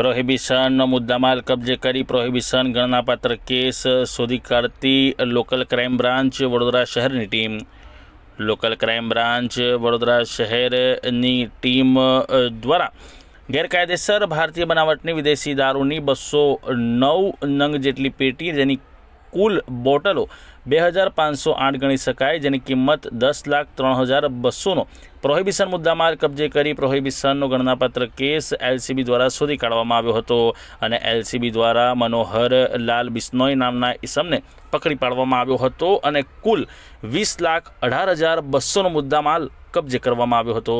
prohibition મુદ્દામાલ કબજે કરી પ્રોહિબિશન ગણનાપાત્ર કેસ શોધી કાઢતી લોકલ ક્રાઇમ બ્રાન્ચ વડોદરા શહેરની team local crime branch Vadodara શહેરની ટીમ દ્વારા ગેરકાયદેસર ભારતીય બનાવટની વિદેશી દારૂની બસો નવ નંગ જેટલી પેટી જેની કુલ બોટલો 2500 8 ગણી શકાય જેની કિંમત 10,320,000 નો પ્રોહિબિશન મુદ્દામલ કબજે કરી પ્રોહિબિશન નો ગણનાપત્ર કેસ એલસીબી દ્વારા સોદી કાઢવામાં આવ્યો હતો અને એલસીબી દ્વારા મનોહર લાલ બિશ્નોઈ નામના ઇસમને પકડી પાડવામાં આવ્યો હતો અને કુલ 20,18,200 નો મુદ્દામલ કબજે કરવામાં આવ્યો હતો